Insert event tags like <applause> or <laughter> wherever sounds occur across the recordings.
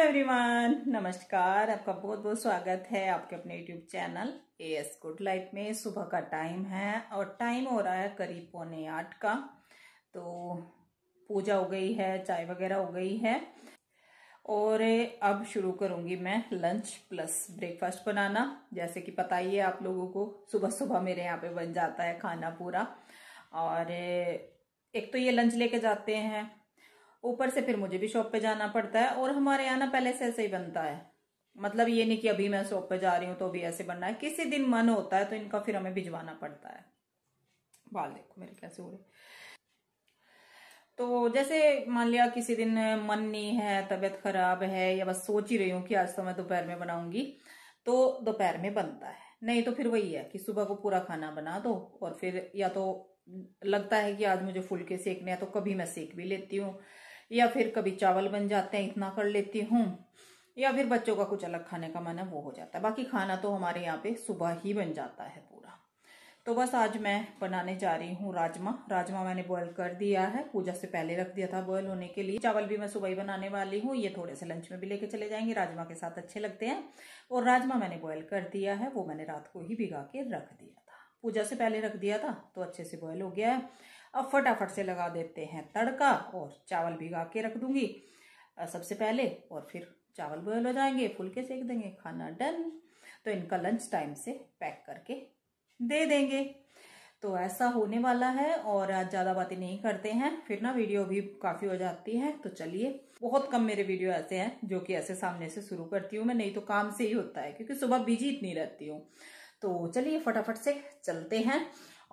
Everyone नमस्कार आपका बहुत बहुत स्वागत है आपके अपने YouTube channel A S good life में सुबह का टाइम है और टाइम हो रहा है करीब पौने आठ का तो पूजा हो गई है चाय वगैरह हो गई है और अब शुरू करूंगी मैं लंच प्लस ब्रेकफास्ट बनाना जैसे कि पता ही है आप लोगों को सुबह सुबह मेरे यहाँ पे बन जाता है खाना पूरा और एक तो ये लंच लेके जाते हैं ऊपर से फिर मुझे भी शॉप पे जाना पड़ता है और हमारे यहाँ ना पहले से ऐसे ही बनता है मतलब ये नहीं कि अभी मैं शॉप पे जा रही हूँ तो अभी ऐसे बनना है किसी दिन मन होता है तो इनका फिर हमें भिजवाना पड़ता है बाल देखो मेरे कैसे हो रहे तो जैसे मान लिया किसी दिन मन नहीं है तबीयत खराब है या बस सोच ही रही हूँ कि आज तो मैं दोपहर में बनाऊंगी तो दोपहर में बनता है नहीं तो फिर वही है कि सुबह को पूरा खाना बना दो और फिर या तो लगता है कि आज मुझे फुलके सेकने हैं तो कभी मैं सेक भी लेती हूँ या फिर कभी चावल बन जाते हैं इतना कर लेती हूँ या फिर बच्चों का कुछ अलग खाने का मन है वो हो जाता है बाकी खाना तो हमारे यहाँ पे सुबह ही बन जाता है पूरा तो बस आज मैं बनाने जा रही हूँ राजमा राजमा मैंने बॉयल कर दिया है पूजा से पहले रख दिया था बॉयल होने के लिए चावल भी मैं सुबह ही बनाने वाली हूँ ये थोड़े से लंच में भी लेके चले जाएंगे राजमा के साथ अच्छे लगते हैं और राजमा मैंने बॉयल कर दिया है वो मैंने रात को ही भिगा के रख दिया था पूजा से पहले रख दिया था तो अच्छे से बॉयल हो गया है अब फटाफट से लगा देते हैं तड़का और चावल भिगा के रख दूंगी सबसे पहले और फिर चावल बॉयल हो जाएंगे फुलके सेक देंगे खाना डन तो इनका लंच टाइम से पैक करके दे देंगे तो ऐसा होने वाला है और आज ज़्यादा बातें नहीं करते हैं फिर ना वीडियो भी काफ़ी हो जाती है तो चलिए बहुत कम मेरे वीडियो ऐसे हैं जो कि ऐसे सामने से शुरू करती हूँ मैं नहीं तो काम से ही होता है क्योंकि सुबह बिजी इतनी रहती हूँ तो चलिए फटाफट से चलते हैं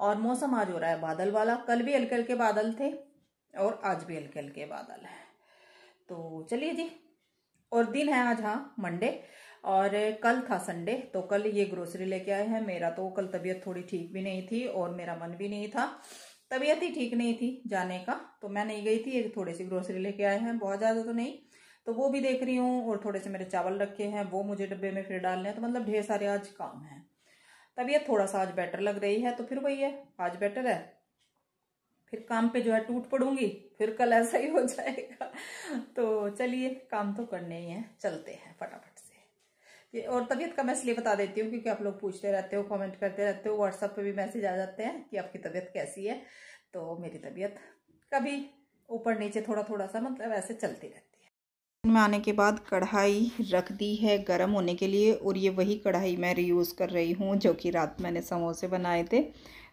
और मौसम आज हो रहा है बादल वाला कल भी हल्के हल्के बादल थे और आज भी हल्के हल्के बादल हैं तो चलिए जी और दिन है आज हाँ मंडे और कल था संडे तो कल ये ग्रोसरी लेके आए हैं मेरा तो कल तबीयत थोड़ी ठीक भी नहीं थी और मेरा मन भी नहीं था तबीयत ही ठीक नहीं थी जाने का तो मैं नहीं गई थी एक थोड़ी सी ग्रोसरी लेके आए हैं बहुत ज़्यादा तो नहीं तो वो भी देख रही हूँ और थोड़े से मेरे चावल रखे हैं वो मुझे डब्बे में फिर डालने हैं तो मतलब ढेर सारे आज काम हैं तबीयत थोड़ा सा आज बेटर लग रही है तो फिर वही है आज बेटर है फिर काम पे जो है टूट पड़ूंगी फिर कल ऐसा ही हो जाएगा तो चलिए काम तो करने ही है चलते हैं फटाफट से ये और तबीयत का मैं इसलिए बता देती हूँ क्योंकि आप लोग पूछते रहते हो कमेंट करते रहते हो व्हाट्सएप पे भी मैसेज आ जाते हैं कि आपकी तबीयत कैसी है तो मेरी तबीयत कभी ऊपर नीचे थोड़ा थोड़ा सा मतलब ऐसे चलती रहती में आने के बाद कढ़ाई रख दी है गर्म होने के लिए और ये वही कढ़ाई मैं रीयूज़ कर रही हूँ जो कि रात मैंने समोसे बनाए थे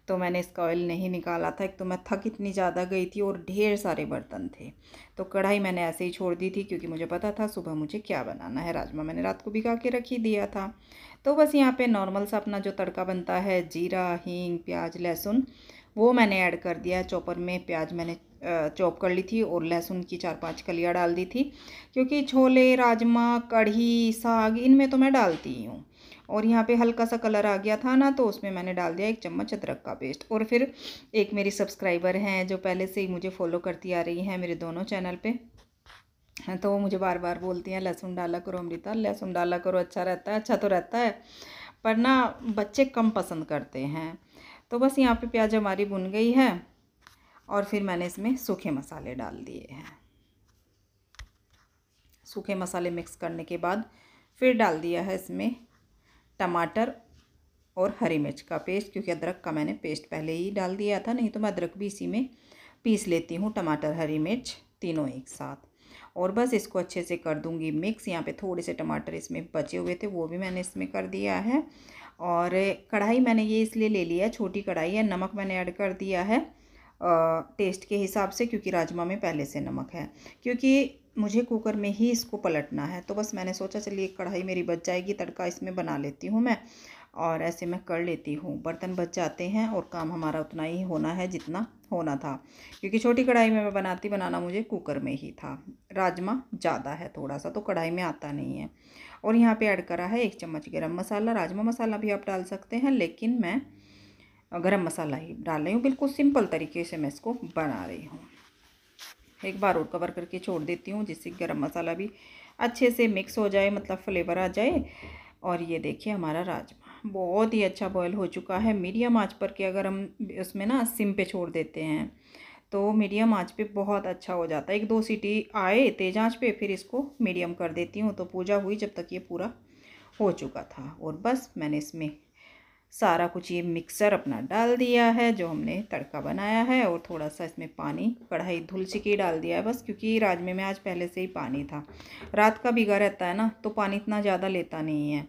तो मैंने इसका ऑयल नहीं निकाला था एक तो मैं थक इतनी ज़्यादा गई थी और ढेर सारे बर्तन थे तो कढ़ाई मैंने ऐसे ही छोड़ दी थी क्योंकि मुझे पता था सुबह मुझे क्या बनाना है राजमा मैंने रात को भिगा के रख ही दिया था तो बस यहाँ पर नॉर्मल सा अपना जो तड़का बनता है जीरा हींग प्याज लहसुन वो मैंने ऐड कर दिया है चॉपर में प्याज मैंने चॉप कर ली थी और लहसुन की चार पांच कलियाँ डाल दी थी क्योंकि छोले राजमा कढ़ी साग इनमें तो मैं डालती ही हूँ और यहाँ पे हल्का सा कलर आ गया था ना तो उसमें मैंने डाल दिया एक चम्मच अदरक का पेस्ट और फिर एक मेरी सब्सक्राइबर हैं जो पहले से ही मुझे फॉलो करती आ रही हैं मेरे दोनों चैनल पर हाँ, तो वो मुझे बार बार बोलती हैं लहसुन डाला करो अमृता लहसुन डाला करो अच्छा रहता है अच्छा तो रहता है पर ना बच्चे कम पसंद करते हैं तो बस यहाँ पे प्याज हमारी बुन गई है और फिर मैंने इसमें सूखे मसाले डाल दिए हैं सूखे मसाले मिक्स करने के बाद फिर डाल दिया है इसमें टमाटर और हरी मिर्च का पेस्ट क्योंकि अदरक का मैंने पेस्ट पहले ही डाल दिया था नहीं तो मैं अदरक भी इसी में पीस लेती हूँ टमाटर हरी मिर्च तीनों एक साथ और बस इसको अच्छे से कर दूंगी मिक्स यहाँ पे थोड़े से टमाटर इसमें बचे हुए थे वो भी मैंने इसमें कर दिया है और कढ़ाई मैंने ये इसलिए ले लिया है छोटी कढ़ाई है नमक मैंने ऐड कर दिया है आ, टेस्ट के हिसाब से क्योंकि राजमा में पहले से नमक है क्योंकि मुझे कुकर में ही इसको पलटना है तो बस मैंने सोचा चलिए कढ़ाई मेरी बच जाएगी तड़का इसमें बना लेती हूँ मैं और ऐसे मैं कर लेती हूँ बर्तन बच जाते हैं और काम हमारा उतना ही होना है जितना होना था क्योंकि छोटी कढ़ाई में मैं बनाती बनाना मुझे कुकर में ही था राजमा ज़्यादा है थोड़ा सा तो कढ़ाई में आता नहीं है और यहाँ पे ऐड करा है एक चम्मच गरम मसाला राजमा मसाला भी आप डाल सकते हैं लेकिन मैं गरम मसाला ही डाल रही हूँ बिल्कुल सिंपल तरीके से मैं इसको बना रही हूँ एक बार और कवर करके छोड़ देती हूँ जिससे गर्म मसाला भी अच्छे से मिक्स हो जाए मतलब फ्लेवर आ जाए और ये देखिए हमारा राजमा बहुत ही अच्छा बॉयल हो चुका है मीडियम आँच पर के अगर हम उसमें ना सिम पे छोड़ देते हैं तो मीडियम आँच पे बहुत अच्छा हो जाता है एक दो सीटी आए तेज आँच पे फिर इसको मीडियम कर देती हूँ तो पूजा हुई जब तक ये पूरा हो चुका था और बस मैंने इसमें सारा कुछ ये मिक्सर अपना डाल दिया है जो हमने तड़का बनाया है और थोड़ा सा इसमें पानी कढ़ाई धुल चिकी डाल दिया है बस क्योंकि राजमे में आज पहले से ही पानी था रात का भीगा रहता है ना तो पानी इतना ज़्यादा लेता नहीं है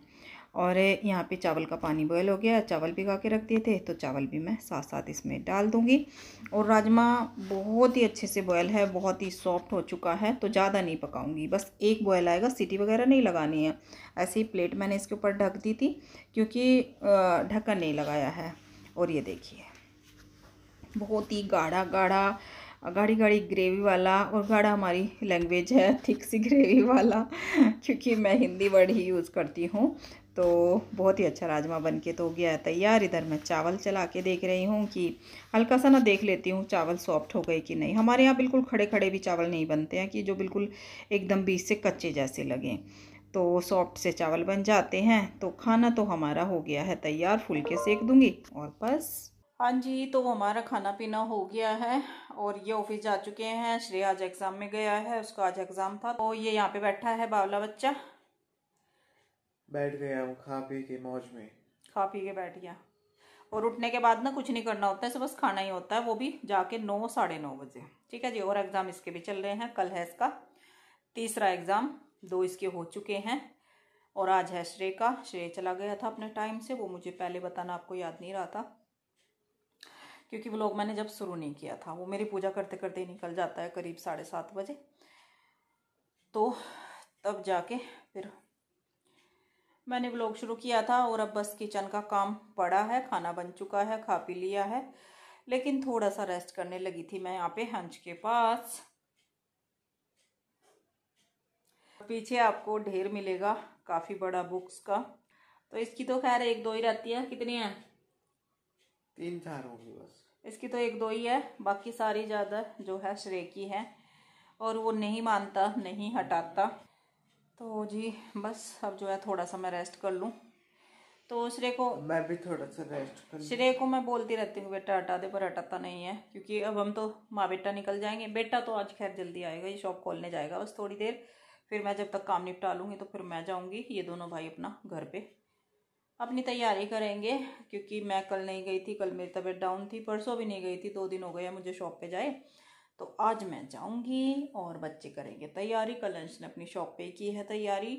और यहाँ पे चावल का पानी बॉयल हो गया चावल भिगा के रख दिए थे तो चावल भी मैं साथ साथ इसमें डाल दूँगी और राजमा बहुत ही अच्छे से बॉयल है बहुत ही सॉफ्ट हो चुका है तो ज़्यादा नहीं पकाऊंगी बस एक बॉयल आएगा सीटी वगैरह नहीं लगानी है ऐसे ही प्लेट मैंने इसके ऊपर ढक दी थी क्योंकि ढक्कन नहीं लगाया है और ये देखिए बहुत ही गाढ़ा गाढ़ा गाढ़ी गाढ़ी ग्रेवी वाला और गाढ़ा हमारी लैंग्वेज है थिक <laughs> सी ग्रेवी वाला क्योंकि मैं हिंदी वर्ड ही यूज़ करती हूँ तो बहुत ही अच्छा राजमा बन के तो हो गया है तैयार इधर मैं चावल चला के देख रही हूँ कि हल्का सा ना देख लेती हूँ चावल सॉफ्ट हो गए कि नहीं हमारे यहाँ बिल्कुल खड़े खड़े भी चावल नहीं बनते हैं कि जो बिल्कुल एकदम बीज से कच्चे जैसे लगें तो सॉफ्ट से चावल बन जाते हैं तो खाना तो हमारा हो गया है तैयार फुलके सेक दूँगी और बस हाँ जी तो हमारा खाना पीना हो गया है और ये ऑफिस जा चुके हैं श्रेया आज एग्ज़ाम में गया है उसका आज एग्ज़ाम था तो ये यहाँ पे बैठा है बावला बच्चा बैठ गया हूँ खा पी के मौज में खा पी के बैठ गया और उठने के बाद ना कुछ नहीं करना होता है सिर्फ बस खाना ही होता है वो भी जाके नौ साढ़े नौ बजे ठीक है जी और एग्ज़ाम इसके भी चल रहे हैं कल है इसका तीसरा एग्ज़ाम दो इसके हो चुके हैं और आज है श्रेय का श्रेय चला गया था अपने टाइम से वो मुझे पहले बताना आपको याद नहीं रहा था क्योंकि वो लोग मैंने जब शुरू नहीं किया था वो मेरी पूजा करते करते ही निकल जाता है करीब साढ़े सात बजे तो तब जाके फिर मैंने ब्लॉग शुरू किया था और अब बस किचन का काम पड़ा है खाना बन चुका है खा पी लिया है लेकिन थोड़ा सा रेस्ट करने लगी थी मैं यहाँ पे हंच के पास पीछे आपको ढेर मिलेगा काफ़ी बड़ा बुक्स का तो इसकी तो खैर एक दो ही रहती है कितनी है तीन चार होगी बस इसकी तो एक दो ही है बाकी सारी ज़्यादा जो है श्रेकी की है और वो नहीं मानता नहीं हटाता तो जी बस अब जो है थोड़ा सा मैं रेस्ट कर लूँ तो श्रेय को मैं भी थोड़ा सा रेस्ट कर श्रेय को मैं बोलती रहती हूँ बेटा हटा दे पर हटाता नहीं है क्योंकि अब हम तो माँ बेटा निकल जाएंगे बेटा तो आज खैर जल्दी आएगा ये शॉप खोलने जाएगा बस थोड़ी देर फिर मैं जब तक काम निपटा लूँगी तो फिर मैं जाऊँगी ये दोनों भाई अपना घर पर अपनी तैयारी करेंगे क्योंकि मैं कल नहीं गई थी कल मेरी तबीयत डाउन थी परसों भी नहीं गई थी दो दिन हो गए मुझे शॉप पे जाए तो आज मैं जाऊंगी और बच्चे करेंगे तैयारी कल अंश ने अपनी शॉप पे की है तैयारी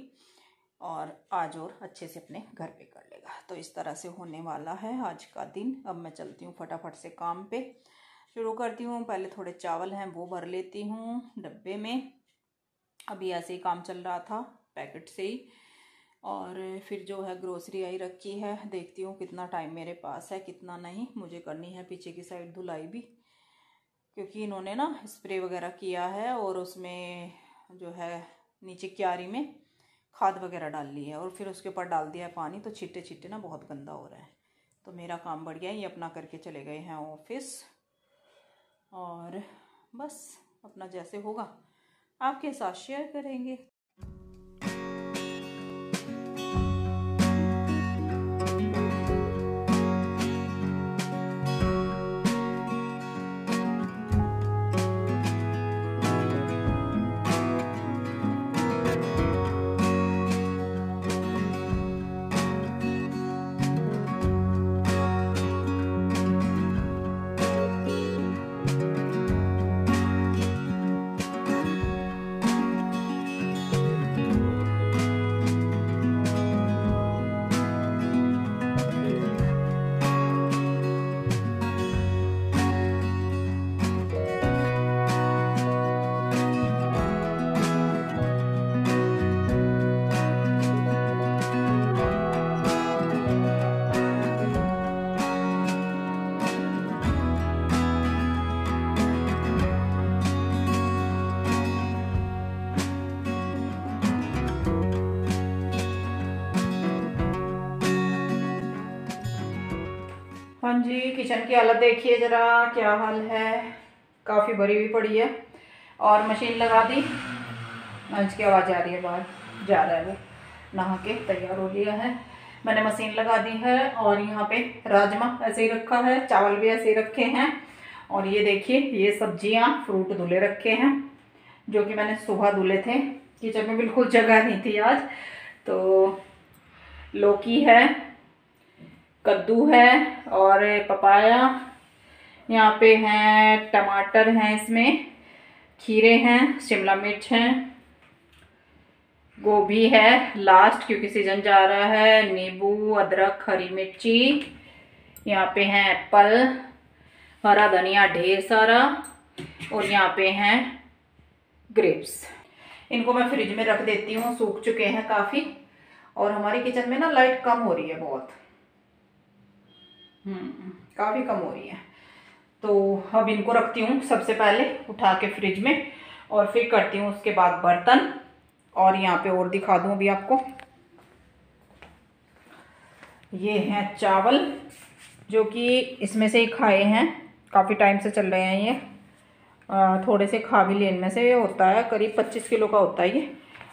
और आज और अच्छे से अपने घर पे कर लेगा तो इस तरह से होने वाला है आज का दिन अब मैं चलती हूँ फटाफट से काम पे शुरू करती हूँ पहले थोड़े चावल हैं वो भर लेती हूँ डब्बे में अभी ऐसे ही काम चल रहा था पैकेट से ही और फिर जो है ग्रोसरी आई रखी है देखती हूँ कितना टाइम मेरे पास है कितना नहीं मुझे करनी है पीछे की साइड धुलाई भी क्योंकि इन्होंने ना स्प्रे वगैरह किया है और उसमें जो है नीचे क्यारी में खाद वगैरह डाल ली है और फिर उसके ऊपर डाल दिया है पानी तो छिट्टे छिट्टे ना बहुत गंदा हो रहा है तो मेरा काम बढ़ गया ये अपना करके चले गए हैं ऑफिस और बस अपना जैसे होगा आपके साथ शेयर करेंगे जी किचन की हालत देखिए ज़रा क्या हाल है काफ़ी भरी हुई पड़ी है और मशीन लगा दी मंच की आवाज़ आ रही है बाहर जा रहा है वो नहा के तैयार हो लिया है मैंने मशीन लगा दी है और यहाँ पे राजमा ऐसे ही रखा है चावल भी ऐसे ही रखे हैं और ये देखिए ये सब्जियाँ फ्रूट धुले रखे हैं जो कि मैंने सुबह धुले थे किचन में बिल्कुल जगह नहीं थी आज तो लौकी है कद्दू है और पपाया यहाँ पे हैं टमाटर हैं इसमें खीरे हैं शिमला मिर्च हैं गोभी है लास्ट क्योंकि सीजन जा रहा है नींबू अदरक हरी मिर्ची यहाँ पे हैं एप्पल हरा धनिया ढेर सारा और यहाँ पे हैं ग्रेप्स इनको मैं फ्रिज में रख देती हूँ सूख चुके हैं काफ़ी और हमारी किचन में ना लाइट कम हो रही है बहुत हम्म। काफ़ी कम हो रही है तो अब इनको रखती हूँ सबसे पहले उठा के फ्रिज में और फिर करती हूँ उसके बाद बर्तन और यहाँ पे और दिखा दूँ अभी आपको ये हैं चावल जो कि इसमें से ही खाए हैं काफ़ी टाइम से चल रहे हैं ये थोड़े से खा भी लेने में से ये होता है करीब पच्चीस किलो का होता है ये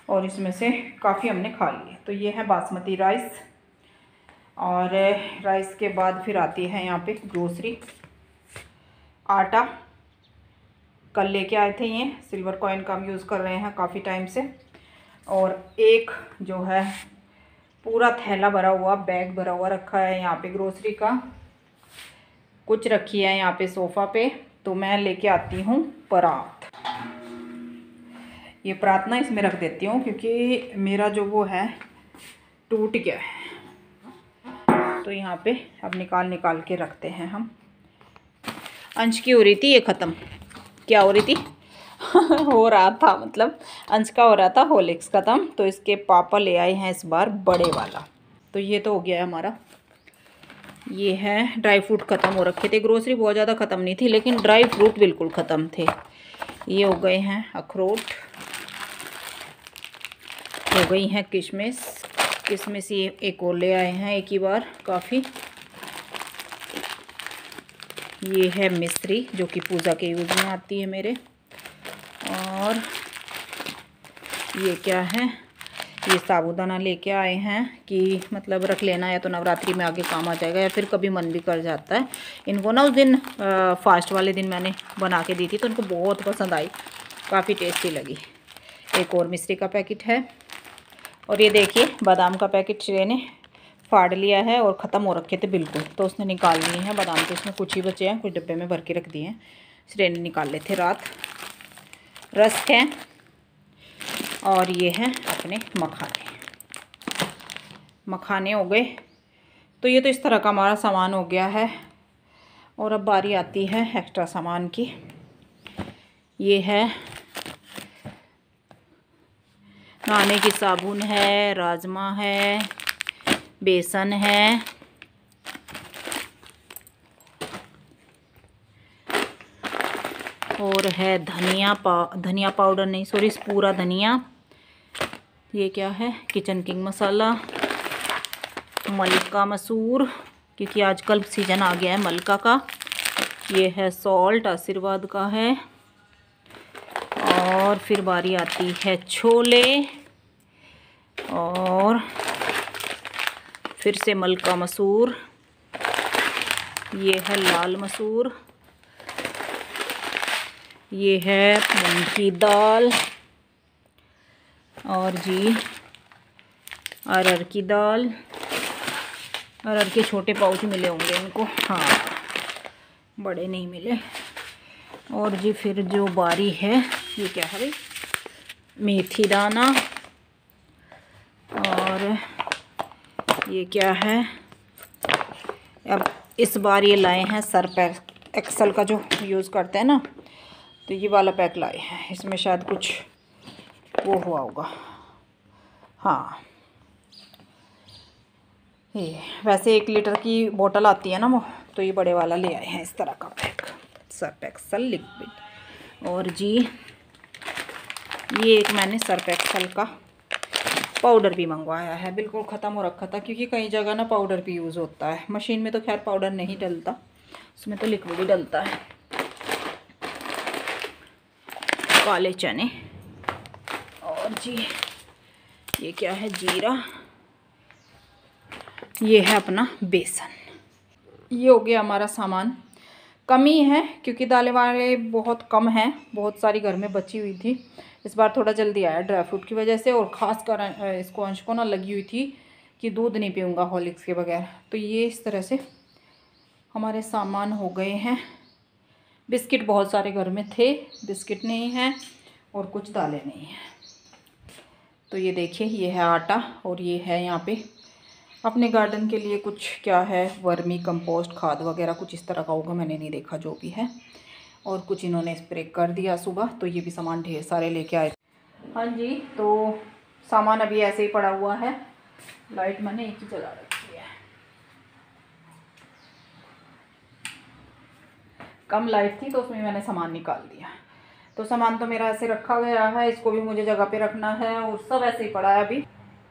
और इसमें से काफ़ी हमने खा लिए तो ये है बासमती राइस और राइस के बाद फिर आती है यहाँ पे ग्रोसरी आटा कल लेके आए थे ये सिल्वर कॉइन का हम यूज़ कर रहे हैं काफ़ी टाइम से और एक जो है पूरा थैला भरा हुआ बैग भरा हुआ रखा है यहाँ पे ग्रोसरी का कुछ रखी है यहाँ पे सोफ़ा पे तो मैं लेके आती हूँ परात ये परात ना इसमें रख देती हूँ क्योंकि मेरा जो वो है टूट गया है तो यहाँ पे अब निकाल निकाल के रखते हैं हम अंश की हो रही थी ये ख़त्म क्या हो रही थी <laughs> हो रहा था मतलब अंश का हो रहा था होलिक्स ख़त्म तो इसके पापा ले आए हैं इस बार बड़े वाला तो ये तो हो गया है हमारा ये है ड्राई फ्रूट ख़त्म हो रखे थे ग्रोसरी बहुत ज़्यादा ख़त्म नहीं थी लेकिन ड्राई फ्रूट बिल्कुल ख़त्म थे ये हो गए हैं अखरोट हो गई हैं किशमिश इसमें से एक और ले आए हैं एक ही बार काफ़ी ये है मिस्त्री जो कि पूजा के यूज़ में आती है मेरे और ये क्या है ये साबुदाना लेके आए हैं कि मतलब रख लेना या तो नवरात्रि में आगे काम आ जाएगा या फिर कभी मन भी कर जाता है इनको ना उस दिन फास्ट वाले दिन मैंने बना के दी थी तो इनको बहुत पसंद आई काफ़ी टेस्टी लगी एक और मिस्री का पैकेट है और ये देखिए बादाम का पैकेट श्रेय ने फाड़ लिया है और ख़त्म हो रखे थे बिल्कुल तो उसने निकाल लिए हैं बादाम तो उसमें कुछ ही बचे हैं कुछ डब्बे में भर के रख दिए हैं श्रेय ने निकाल ले थे रात रस्क है और ये हैं अपने मखाने मखाने हो गए तो ये तो इस तरह का हमारा सामान हो गया है और अब बारी आती है एक्स्ट्रा सामान की ये है खाने की साबुन है राजमा है बेसन है और है धनिया पा धनिया पाउडर नहीं सॉरी पूरा धनिया ये क्या है किचन किंग मसाला मलका मसूर क्योंकि आजकल सीजन आ गया है मलका का ये है सॉल्ट आशीर्वाद का है और फिर बारी आती है छोले और फिर से मलका मसूर ये है लाल मसूर ये है मूंग की दाल और जी अरहर की दाल अरहर के छोटे पाउच मिले होंगे इनको हाँ बड़े नहीं मिले और जी फिर जो बारी है ये क्या है भाई मेथी दाना ये क्या है अब इस बार ये लाए हैं सर पैक एक्सल का जो यूज़ करते हैं ना तो ये वाला पैक लाए हैं इसमें शायद कुछ वो हुआ होगा हाँ ये वैसे एक लीटर की बोतल आती है ना वो तो ये बड़े वाला ले आए हैं इस तरह का पैक सर्फ एक्सल लिक्विड और जी ये एक मैंने सर्फ एक्सल का पाउडर भी मंगवाया है बिल्कुल ख़त्म हो रखा था क्योंकि कई जगह ना पाउडर भी यूज़ होता है मशीन में तो खैर पाउडर नहीं डलता उसमें तो लिक्विड ही डलता है काले चने और जी ये क्या है जीरा ये है अपना बेसन ये हो गया हमारा सामान कमी है क्योंकि दालें वाले बहुत कम हैं बहुत सारी घर में बची हुई थी इस बार थोड़ा जल्दी आया ड्राई फ्रूट की वजह से और ख़ास कर इसको अंश को ना लगी हुई थी कि दूध नहीं पीऊँगा हॉलिक्स के बगैर तो ये इस तरह से हमारे सामान हो गए हैं बिस्किट बहुत सारे घर में थे बिस्किट नहीं हैं और कुछ दालें नहीं हैं तो ये देखिए ये है आटा और ये है यहाँ पे अपने गार्डन के लिए कुछ क्या है वर्मी कंपोस्ट खाद वगैरह कुछ इस तरह का होगा मैंने नहीं देखा जो भी है और कुछ इन्होंने स्प्रे कर दिया सुबह तो ये भी सामान ढेर सारे लेके आए हाँ जी तो सामान अभी ऐसे ही पड़ा हुआ है लाइट मैंने एक ही जगह रखी है कम लाइट थी तो उसमें मैंने सामान निकाल दिया तो सामान तो मेरा ऐसे रखा गया है इसको भी मुझे जगह पे रखना है और सब ऐसे ही पड़ा है अभी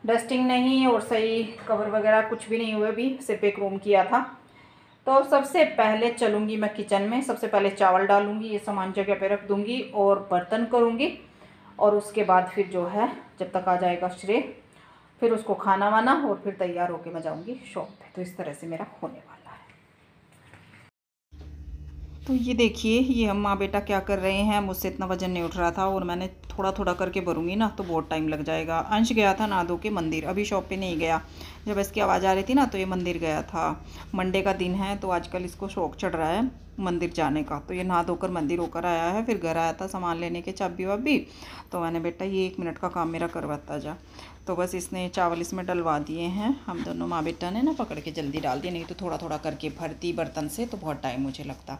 डस्टिंग नहीं और सही कवर वगैरह कुछ भी नहीं हुए अभी सिर्फ एक रूम किया था तो सबसे पहले चलूँगी मैं किचन में सबसे पहले चावल डालूँगी ये सामान जगह पे रख दूँगी और बर्तन करूँगी और उसके बाद फिर जो है जब तक आ जाएगा श्रेय फिर उसको खाना वाना और फिर तैयार होके मैं जाऊँगी शॉप पे तो इस तरह से मेरा होने वाला तो ये देखिए ये हम माँ बेटा क्या कर रहे हैं मुझसे इतना वजन नहीं उठ रहा था और मैंने थोड़ा थोड़ा करके भरूंगी ना तो बहुत टाइम लग जाएगा अंश गया था नादो के मंदिर अभी शॉप पे नहीं गया जब इसकी आवाज़ आ रही थी ना तो ये मंदिर गया था मंडे का दिन है तो आजकल इसको शौक चढ़ रहा है मंदिर जाने का तो ये नहा धोकर मंदिर होकर आया है फिर घर आया था सामान लेने के चाबी वाबी तो मैंने बेटा ये एक मिनट का काम मेरा करवाता जा तो बस इसने चावल इसमें डलवा दिए हैं हम दोनों माँ बेटा ने ना पकड़ के जल्दी डाल दिए नहीं तो थोड़ा थोड़ा करके भरती बर्तन से तो बहुत टाइम मुझे लगता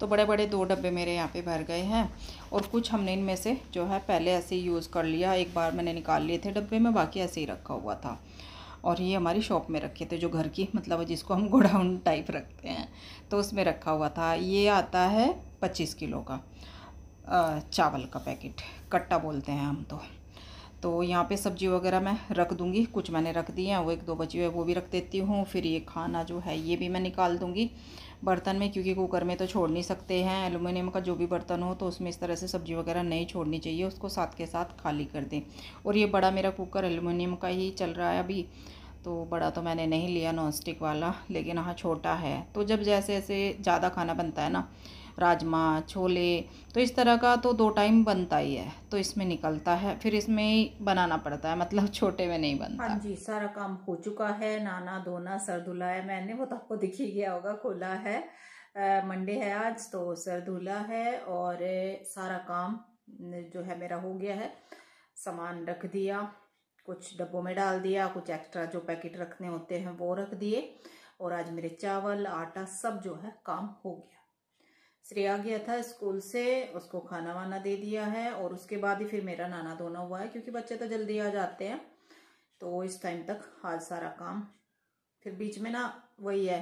तो बड़े बड़े दो डब्बे मेरे यहाँ पे भर गए हैं और कुछ हमने इनमें से जो है पहले ऐसे ही यूज़ कर लिया एक बार मैंने निकाल लिए थे डब्बे में बाकी ऐसे ही रखा हुआ था और ये हमारी शॉप में रखे थे जो घर की मतलब जिसको हम गोडाउन टाइप रखते हैं तो उसमें रखा हुआ था ये आता है पच्चीस किलो का चावल का पैकेट कट्टा बोलते हैं हम तो तो यहाँ पे सब्जी वगैरह मैं रख दूँगी कुछ मैंने रख दी है वो एक दो बची हुई है वो भी रख देती हूँ फिर ये खाना जो है ये भी मैं निकाल दूँगी बर्तन में क्योंकि कुकर में तो छोड़ नहीं सकते हैं एलुमिनियम का जो भी बर्तन हो तो उसमें इस तरह से सब्जी वगैरह नहीं छोड़नी चाहिए उसको साथ के साथ खाली कर दें और ये बड़ा मेरा कुकर एलुमिनियम का ही चल रहा है अभी तो बड़ा तो मैंने नहीं लिया नॉन स्टिक वाला लेकिन हाँ छोटा है तो जब जैसे जैसे ज़्यादा खाना बनता है ना राजमा छोले तो इस तरह का तो दो टाइम बनता ही है तो इसमें निकलता है फिर इसमें ही बनाना पड़ता है मतलब <laughs> छोटे में नहीं बनता हाँ जी सारा काम हो चुका है नाना धोना सर धुलाया मैंने वो तो आपको दिख ही गया होगा खोला है मंडे है आज तो सर धुला है और सारा काम जो है मेरा हो गया है सामान रख दिया कुछ डब्बों में डाल दिया कुछ एक्स्ट्रा जो पैकेट रखने होते हैं वो रख दिए और आज मेरे चावल आटा सब जो है काम हो गया श्रेया गया था स्कूल से उसको खाना वाना दे दिया है और उसके बाद ही फिर मेरा नाना धोना हुआ है क्योंकि बच्चे तो जल्दी आ जाते हैं तो इस टाइम तक आज सारा काम फिर बीच में ना वही है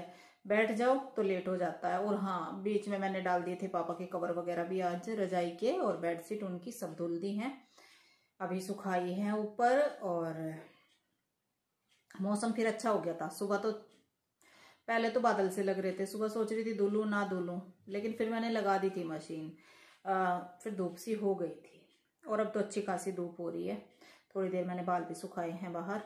बैठ जाओ तो लेट हो जाता है और हाँ बीच में मैंने डाल दिए थे पापा के कवर वगैरह भी आज रजाई के और बेडशीट उनकी सब धुल दी हैं अभी सुखाई है ऊपर और मौसम फिर अच्छा हो गया था सुबह तो पहले तो बादल से लग रहे थे सुबह सोच रही थी धुलूँ ना धुलूँ लेकिन फिर मैंने लगा दी थी मशीन आ, फिर धूप सी हो गई थी और अब तो अच्छी खासी धूप हो रही है थोड़ी देर मैंने बाल भी सुखाए हैं बाहर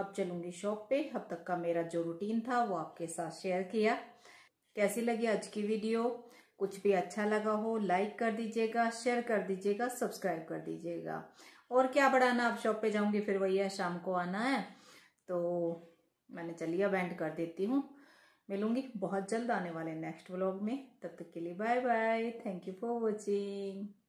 अब चलूँगी शॉप पे अब तक का मेरा जो रूटीन था वो आपके साथ शेयर किया कैसी लगी आज की वीडियो कुछ भी अच्छा लगा हो लाइक कर दीजिएगा शेयर कर दीजिएगा सब्सक्राइब कर दीजिएगा और क्या बढ़ाना आप शॉप पे जाऊंगी फिर वही है शाम को आना है तो मैंने चलिया बैंड कर देती हूँ मिलूंगी बहुत जल्द आने वाले नेक्स्ट व्लॉग में तब तक के लिए bye bye thank you for watching